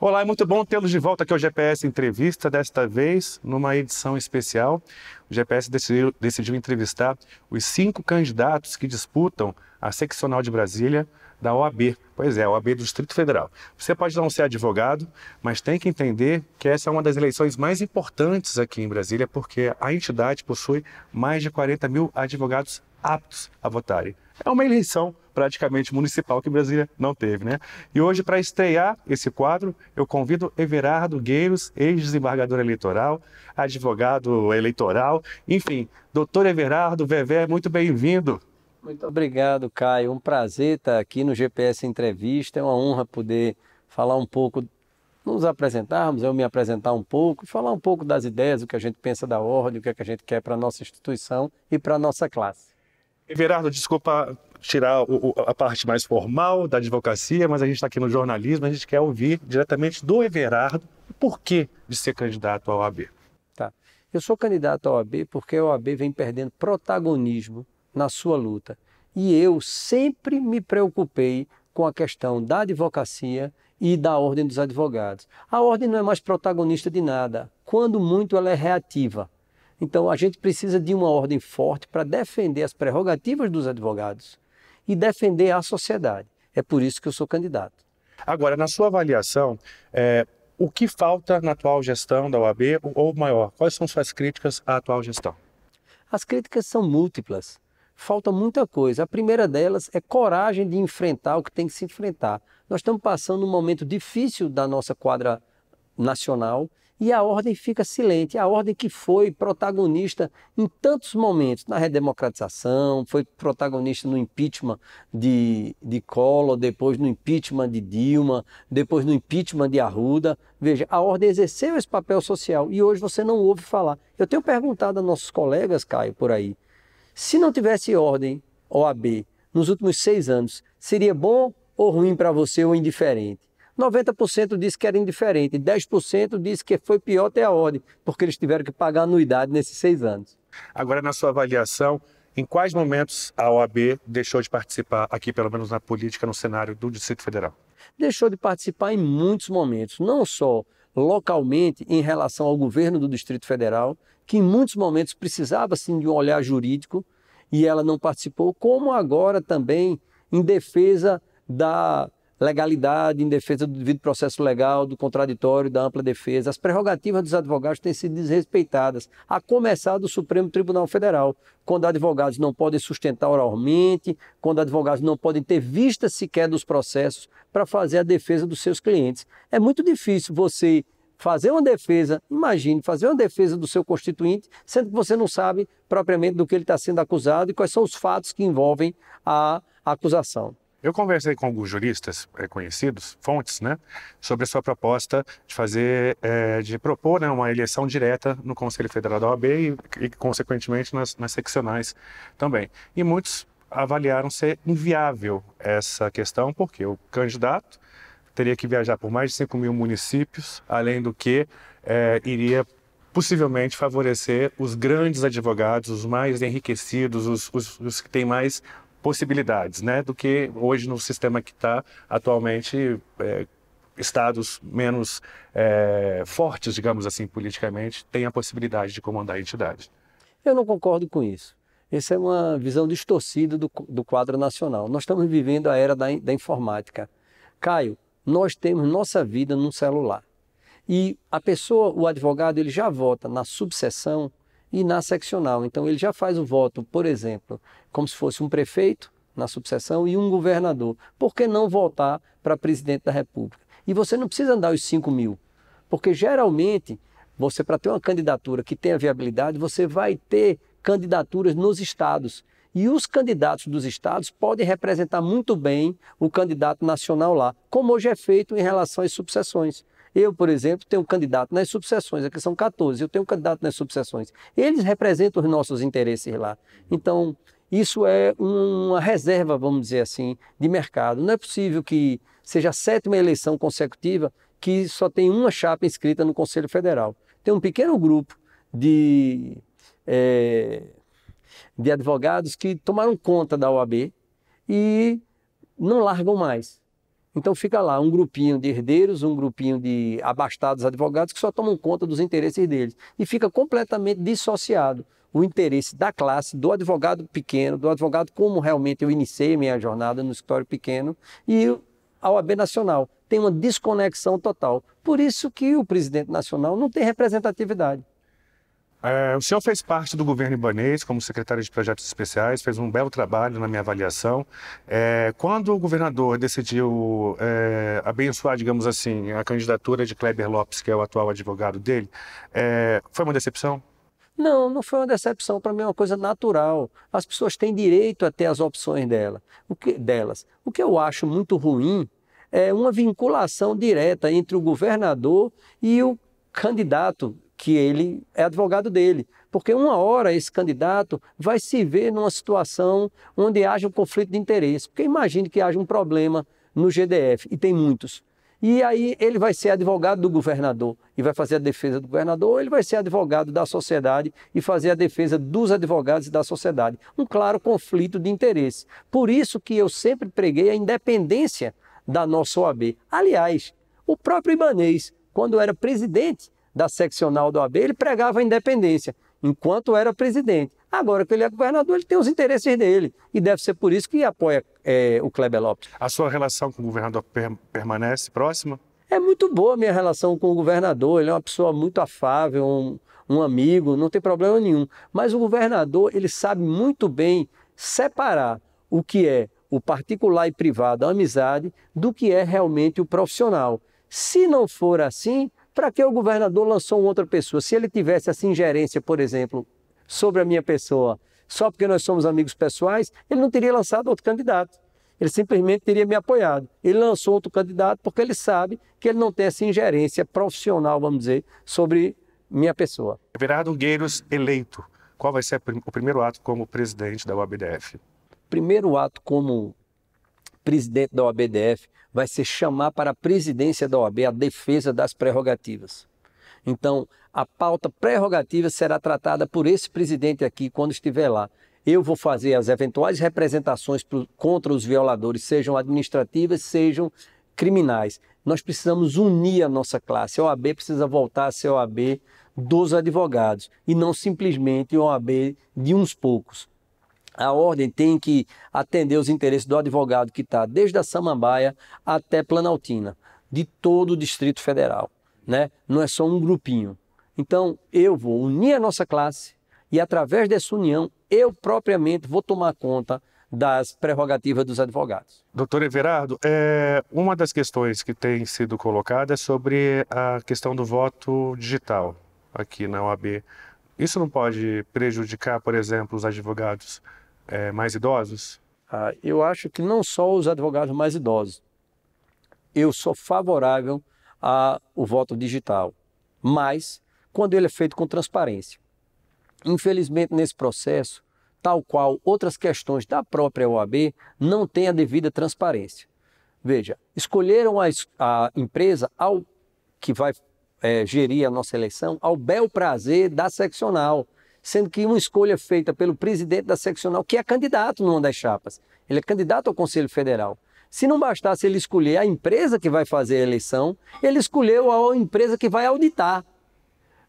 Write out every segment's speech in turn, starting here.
Olá, é muito bom tê-los de volta aqui ao GPS Entrevista, desta vez numa edição especial. O GPS decidiu, decidiu entrevistar os cinco candidatos que disputam a seccional de Brasília da OAB. Pois é, a OAB do Distrito Federal. Você pode não ser advogado, mas tem que entender que essa é uma das eleições mais importantes aqui em Brasília, porque a entidade possui mais de 40 mil advogados aptos a votarem. É uma eleição praticamente municipal que Brasília não teve, né? E hoje, para estrear esse quadro, eu convido Everardo Gueiros, ex-desembargador eleitoral, advogado eleitoral, enfim, doutor Everardo, Vevé, muito bem-vindo. Muito obrigado, Caio. Um prazer estar aqui no GPS Entrevista. É uma honra poder falar um pouco, nos apresentarmos, eu me apresentar um pouco, falar um pouco das ideias, o que a gente pensa da ordem, o que, é que a gente quer para a nossa instituição e para a nossa classe. Everardo, desculpa tirar o, a parte mais formal da advocacia, mas a gente está aqui no jornalismo, a gente quer ouvir diretamente do Everardo o porquê de ser candidato à OAB. Tá. Eu sou candidato à OAB porque a OAB vem perdendo protagonismo na sua luta. E eu sempre me preocupei com a questão da advocacia e da Ordem dos Advogados. A Ordem não é mais protagonista de nada, quando muito ela é reativa. Então a gente precisa de uma ordem forte para defender as prerrogativas dos advogados e defender a sociedade. É por isso que eu sou candidato. Agora, na sua avaliação, é, o que falta na atual gestão da OAB ou maior? Quais são suas críticas à atual gestão? As críticas são múltiplas. Falta muita coisa. A primeira delas é coragem de enfrentar o que tem que se enfrentar. Nós estamos passando um momento difícil da nossa quadra nacional e a ordem fica silente. A ordem que foi protagonista em tantos momentos, na redemocratização, foi protagonista no impeachment de, de Collor, depois no impeachment de Dilma, depois no impeachment de Arruda. Veja, a ordem exerceu esse papel social e hoje você não ouve falar. Eu tenho perguntado a nossos colegas, Caio, por aí, se não tivesse ordem OAB nos últimos seis anos, seria bom ou ruim para você ou indiferente? 90% disse que era indiferente, 10% disse que foi pior até a ordem, porque eles tiveram que pagar anuidade nesses seis anos. Agora, na sua avaliação, em quais momentos a OAB deixou de participar aqui, pelo menos na política, no cenário do Distrito Federal? Deixou de participar em muitos momentos, não só localmente em relação ao governo do Distrito Federal, que em muitos momentos precisava sim de um olhar jurídico e ela não participou, como agora também em defesa da legalidade em defesa do devido processo legal, do contraditório, da ampla defesa. As prerrogativas dos advogados têm sido desrespeitadas, a começar do Supremo Tribunal Federal, quando advogados não podem sustentar oralmente, quando advogados não podem ter vista sequer dos processos para fazer a defesa dos seus clientes. É muito difícil você fazer uma defesa, imagine, fazer uma defesa do seu constituinte, sendo que você não sabe propriamente do que ele está sendo acusado e quais são os fatos que envolvem a acusação. Eu conversei com alguns juristas é, conhecidos, fontes, né, sobre a sua proposta de fazer, é, de propor né, uma eleição direta no Conselho Federal da OAB e, e consequentemente, nas, nas seccionais também. E muitos avaliaram ser inviável essa questão, porque o candidato teria que viajar por mais de 5 mil municípios, além do que é, iria possivelmente favorecer os grandes advogados, os mais enriquecidos, os, os, os que têm mais possibilidades, né, do que hoje no sistema que está atualmente é, estados menos é, fortes, digamos assim, politicamente, têm a possibilidade de comandar a entidade. Eu não concordo com isso. Essa é uma visão distorcida do, do quadro nacional. Nós estamos vivendo a era da, da informática. Caio, nós temos nossa vida num celular. E a pessoa, o advogado, ele já vota na subseção e na seccional. Então ele já faz o voto, por exemplo, como se fosse um prefeito na subseção e um governador. Por que não votar para presidente da República? E você não precisa andar os 5 mil, porque geralmente você, para ter uma candidatura que tenha viabilidade, você vai ter candidaturas nos estados. E os candidatos dos estados podem representar muito bem o candidato nacional lá, como hoje é feito em relação às subseções. Eu, por exemplo, tenho um candidato nas subseções, aqui são 14, eu tenho um candidato nas subseções. Eles representam os nossos interesses lá. Então, isso é uma reserva, vamos dizer assim, de mercado. Não é possível que seja a sétima eleição consecutiva que só tem uma chapa inscrita no Conselho Federal. Tem um pequeno grupo de, é, de advogados que tomaram conta da OAB e não largam mais. Então fica lá um grupinho de herdeiros, um grupinho de abastados advogados que só tomam conta dos interesses deles e fica completamente dissociado o interesse da classe, do advogado pequeno, do advogado como realmente eu iniciei minha jornada no escritório pequeno e a OAB nacional. Tem uma desconexão total. Por isso que o presidente nacional não tem representatividade. É, o senhor fez parte do governo ibanês como secretário de projetos especiais, fez um belo trabalho na minha avaliação. É, quando o governador decidiu é, abençoar, digamos assim, a candidatura de Kleber Lopes, que é o atual advogado dele, é, foi uma decepção? Não, não foi uma decepção. Para mim é uma coisa natural. As pessoas têm direito a ter as opções dela, o que, delas. O que eu acho muito ruim é uma vinculação direta entre o governador e o candidato que ele é advogado dele. Porque uma hora esse candidato vai se ver numa situação onde haja um conflito de interesse. Porque imagine que haja um problema no GDF, e tem muitos. E aí ele vai ser advogado do governador e vai fazer a defesa do governador, ou ele vai ser advogado da sociedade e fazer a defesa dos advogados e da sociedade. Um claro conflito de interesse. Por isso que eu sempre preguei a independência da nossa OAB. Aliás, o próprio Ibanês, quando era presidente, da seccional do AB, ele pregava a independência, enquanto era presidente. Agora que ele é governador, ele tem os interesses dele. E deve ser por isso que apoia é, o Kleber Lopes. A sua relação com o governador per permanece próxima? É muito boa a minha relação com o governador. Ele é uma pessoa muito afável, um, um amigo, não tem problema nenhum. Mas o governador, ele sabe muito bem separar o que é o particular e privado, a amizade, do que é realmente o profissional. Se não for assim, para que o governador lançou outra pessoa? Se ele tivesse essa ingerência, por exemplo, sobre a minha pessoa, só porque nós somos amigos pessoais, ele não teria lançado outro candidato. Ele simplesmente teria me apoiado. Ele lançou outro candidato porque ele sabe que ele não tem essa ingerência profissional, vamos dizer, sobre minha pessoa. Everardo Gueiros eleito. Qual vai ser o primeiro ato como presidente da UABDF? Primeiro ato como presidente da UABDF vai ser chamar para a presidência da OAB a defesa das prerrogativas. Então, a pauta prerrogativa será tratada por esse presidente aqui quando estiver lá. Eu vou fazer as eventuais representações contra os violadores, sejam administrativas, sejam criminais. Nós precisamos unir a nossa classe. A OAB precisa voltar a ser a OAB dos advogados e não simplesmente a OAB de uns poucos a ordem tem que atender os interesses do advogado que está desde a Samambaia até Planaltina, de todo o Distrito Federal. Né? Não é só um grupinho. Então, eu vou unir a nossa classe e, através dessa união, eu propriamente vou tomar conta das prerrogativas dos advogados. Doutor Everardo, é, uma das questões que tem sido colocada é sobre a questão do voto digital aqui na OAB. Isso não pode prejudicar, por exemplo, os advogados é, mais idosos? Ah, eu acho que não só os advogados mais idosos. Eu sou favorável ao voto digital, mas quando ele é feito com transparência. Infelizmente, nesse processo, tal qual outras questões da própria OAB, não tem a devida transparência. Veja, escolheram a, a empresa ao que vai é, gerir a nossa eleição ao bel prazer da seccional sendo que uma escolha feita pelo presidente da seccional, que é candidato numa das chapas, ele é candidato ao Conselho Federal. Se não bastasse ele escolher a empresa que vai fazer a eleição, ele escolheu a empresa que vai auditar.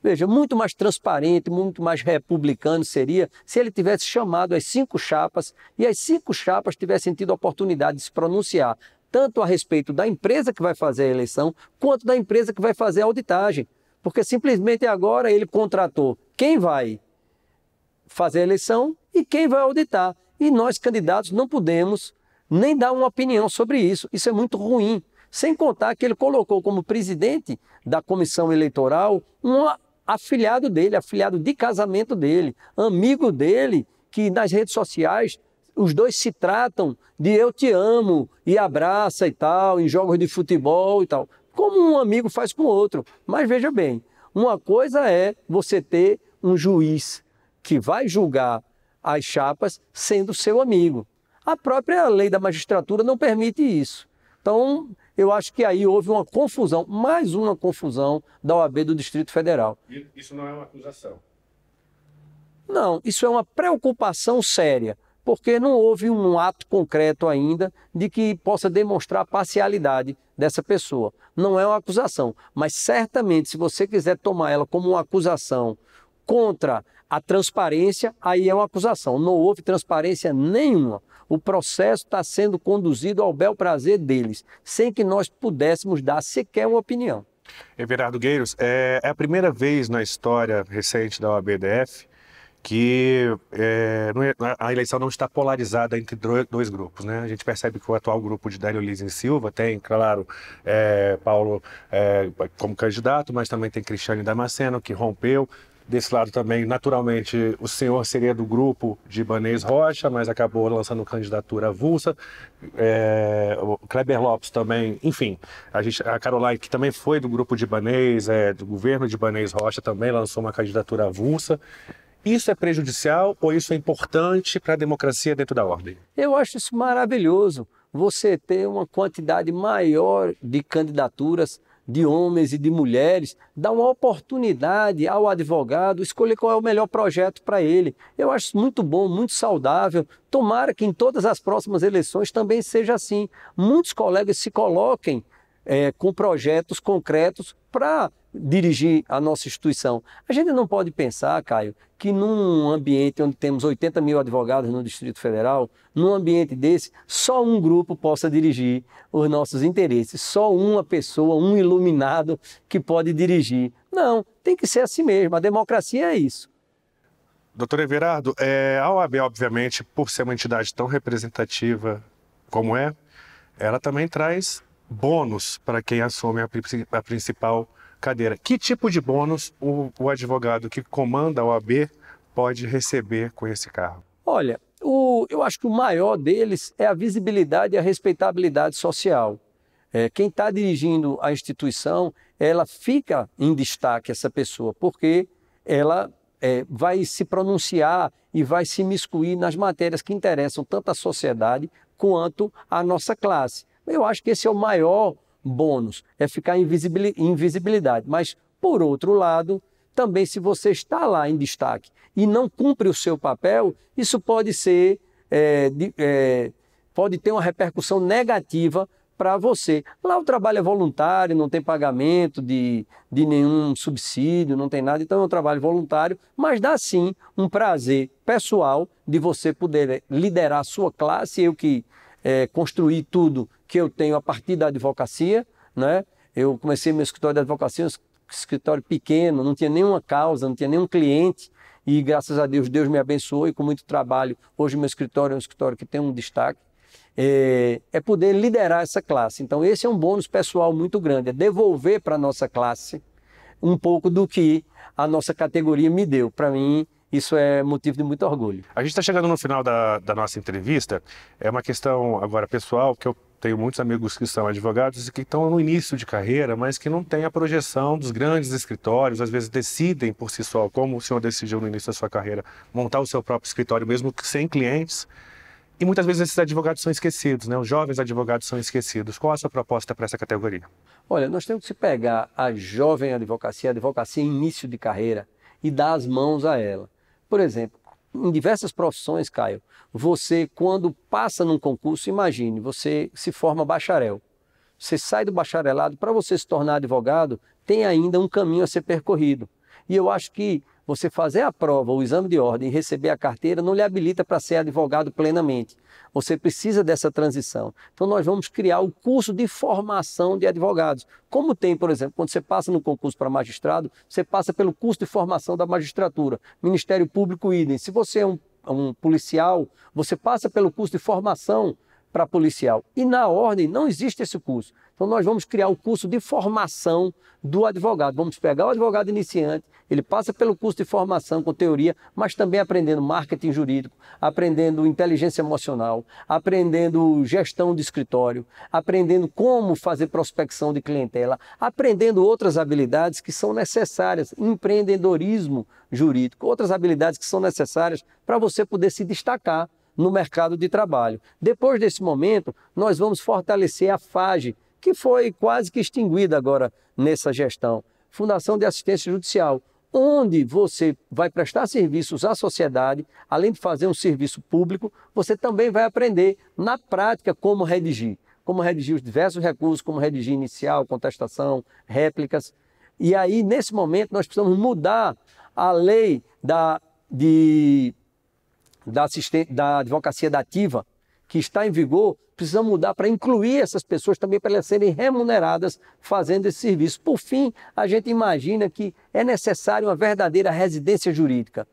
Veja, muito mais transparente, muito mais republicano seria se ele tivesse chamado as cinco chapas e as cinco chapas tivessem tido a oportunidade de se pronunciar, tanto a respeito da empresa que vai fazer a eleição, quanto da empresa que vai fazer a auditagem. Porque simplesmente agora ele contratou quem vai fazer a eleição e quem vai auditar. E nós, candidatos, não podemos nem dar uma opinião sobre isso. Isso é muito ruim. Sem contar que ele colocou como presidente da comissão eleitoral um afiliado dele, afiliado de casamento dele, amigo dele, que nas redes sociais os dois se tratam de eu te amo e abraça e tal, em jogos de futebol e tal. Como um amigo faz com o outro. Mas veja bem, uma coisa é você ter um juiz que vai julgar as chapas sendo seu amigo. A própria lei da magistratura não permite isso. Então, eu acho que aí houve uma confusão, mais uma confusão da OAB do Distrito Federal. Isso não é uma acusação? Não, isso é uma preocupação séria, porque não houve um ato concreto ainda de que possa demonstrar a parcialidade dessa pessoa. Não é uma acusação, mas certamente, se você quiser tomar ela como uma acusação contra a transparência, aí é uma acusação. Não houve transparência nenhuma. O processo está sendo conduzido ao bel prazer deles, sem que nós pudéssemos dar sequer uma opinião. Everardo Gueiros, é, é a primeira vez na história recente da OABDF que é, é a eleição não está polarizada entre dois grupos. Né? A gente percebe que o atual grupo de Délio Liz em Silva tem, claro, é, Paulo é, como candidato, mas também tem Cristiane Damasceno, que rompeu, Desse lado também, naturalmente, o senhor seria do grupo de Ibanez Rocha, mas acabou lançando candidatura avulsa. É, o Kleber Lopes também, enfim. A, gente, a Caroline, que também foi do grupo de Ibanez, é, do governo de Ibanez Rocha, também lançou uma candidatura avulsa. Isso é prejudicial ou isso é importante para a democracia dentro da ordem? Eu acho isso maravilhoso. Você ter uma quantidade maior de candidaturas de homens e de mulheres, dá uma oportunidade ao advogado escolher qual é o melhor projeto para ele. Eu acho muito bom, muito saudável. Tomara que em todas as próximas eleições também seja assim. Muitos colegas se coloquem é, com projetos concretos para dirigir a nossa instituição. A gente não pode pensar, Caio, que num ambiente onde temos 80 mil advogados no Distrito Federal, num ambiente desse, só um grupo possa dirigir os nossos interesses, só uma pessoa, um iluminado que pode dirigir. Não, tem que ser assim mesmo. A democracia é isso. Doutor Everardo, é, a OAB, obviamente, por ser uma entidade tão representativa como é, ela também traz bônus para quem assume a, a, principal cadeira. Que tipo de bônus o, o advogado que comanda a OAB pode receber com esse cargo? Olha, o, eu acho que o maior deles é a visibilidade e a respeitabilidade social. É, quem está dirigindo a instituição, ela fica em destaque, essa pessoa, porque ela é, vai se pronunciar e vai se imiscuir nas matérias que interessam tanto à sociedade quanto à nossa classe. Eu acho que esse é o maior bônus, é ficar em invisibilidade. Mas, por outro lado, também se você está lá em destaque e não cumpre o seu papel, isso pode ser, é, é, pode ter uma repercussão negativa para você. Lá o trabalho é voluntário, não tem pagamento de, de nenhum subsídio, não tem nada, então é um trabalho voluntário, mas dá sim um prazer pessoal de você poder liderar a sua classe. Eu que é, construir tudo que eu tenho a partir da advocacia, né? Eu comecei meu escritório de advocacia, um escritório pequeno, não tinha nenhuma causa, não tinha nenhum cliente, e graças a Deus, Deus me abençoou e com muito trabalho. Hoje, meu escritório é um escritório que tem um destaque. É, é poder liderar essa classe. Então, esse é um bônus pessoal muito grande, é devolver para a nossa classe um pouco do que a nossa categoria me deu. Para mim, isso é motivo de muito orgulho. A gente está chegando no final da, da nossa entrevista. É uma questão agora pessoal, que eu tenho muitos amigos que são advogados e que estão no início de carreira, mas que não têm a projeção dos grandes escritórios, às vezes decidem por si só, como o senhor decidiu no início da sua carreira, montar o seu próprio escritório, mesmo sem clientes. E muitas vezes esses advogados são esquecidos, né? os jovens advogados são esquecidos. Qual a sua proposta para essa categoria? Olha, nós temos que pegar a jovem advocacia, a advocacia início de carreira, e dar as mãos a ela. Por exemplo, em diversas profissões, Caio, você quando passa num concurso, imagine, você se forma bacharel. Você sai do bacharelado, para você se tornar advogado, tem ainda um caminho a ser percorrido. E eu acho que você fazer a prova, o exame de ordem e receber a carteira não lhe habilita para ser advogado plenamente. Você precisa dessa transição. Então, nós vamos criar o curso de formação de advogados. Como tem, por exemplo, quando você passa no concurso para magistrado, você passa pelo curso de formação da magistratura, Ministério Público idem. Se você é um, um policial, você passa pelo curso de formação para policial. E na ordem não existe esse curso. Então nós vamos criar o curso de formação do advogado. Vamos pegar o advogado iniciante, ele passa pelo curso de formação com teoria, mas também aprendendo marketing jurídico, aprendendo inteligência emocional, aprendendo gestão de escritório, aprendendo como fazer prospecção de clientela, aprendendo outras habilidades que são necessárias, empreendedorismo jurídico, outras habilidades que são necessárias para você poder se destacar no mercado de trabalho. Depois desse momento, nós vamos fortalecer a FAGE, que foi quase que extinguida agora nessa gestão. Fundação de Assistência Judicial, onde você vai prestar serviços à sociedade, além de fazer um serviço público, você também vai aprender na prática como redigir, como redigir os diversos recursos, como redigir inicial, contestação, réplicas. E aí, nesse momento, nós precisamos mudar a lei da, de, da, da advocacia dativa, que está em vigor precisamos mudar para incluir essas pessoas também para elas serem remuneradas fazendo esse serviço. Por fim, a gente imagina que é necessário uma verdadeira residência jurídica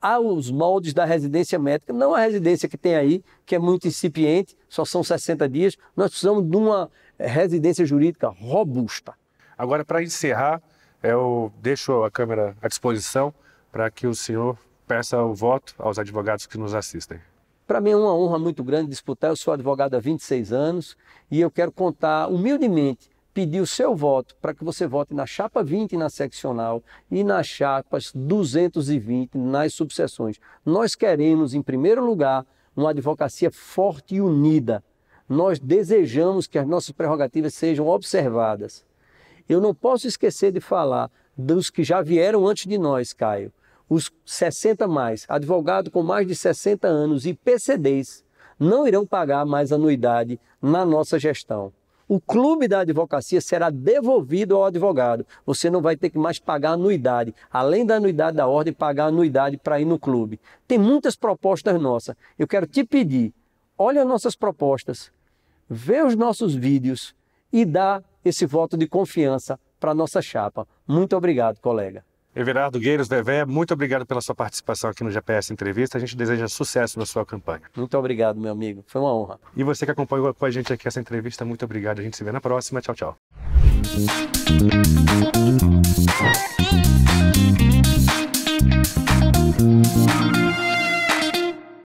Há os moldes da residência médica, não a residência que tem aí, que é muito incipiente, só são 60 dias. Nós precisamos de uma residência jurídica robusta. Agora, para encerrar, eu deixo a câmera à disposição para que o senhor peça o voto aos advogados que nos assistem. Para mim é uma honra muito grande disputar. Eu sou advogado há 26 anos e eu quero contar humildemente, pedir o seu voto para que você vote na chapa 20 na seccional e nas chapas 220 nas subseções. Nós queremos, em primeiro lugar, uma advocacia forte e unida. Nós desejamos que as nossas prerrogativas sejam observadas. Eu não posso esquecer de falar dos que já vieram antes de nós, Caio os 60 mais, advogado com mais de 60 anos e PCDs não irão pagar mais anuidade na nossa gestão. O clube da advocacia será devolvido ao advogado. Você não vai ter que mais pagar anuidade. Além da anuidade da ordem, pagar anuidade para ir no clube. Tem muitas propostas nossas. Eu quero te pedir, olha nossas propostas, vê os nossos vídeos e dá esse voto de confiança para nossa chapa. Muito obrigado, colega. Everardo Gueiros Devé, muito obrigado pela sua participação aqui no GPS Entrevista. A gente deseja sucesso na sua campanha. Muito obrigado, meu amigo. Foi uma honra. E você que acompanhou com a gente aqui essa entrevista, muito obrigado. A gente se vê na próxima. Tchau, tchau. Thank you.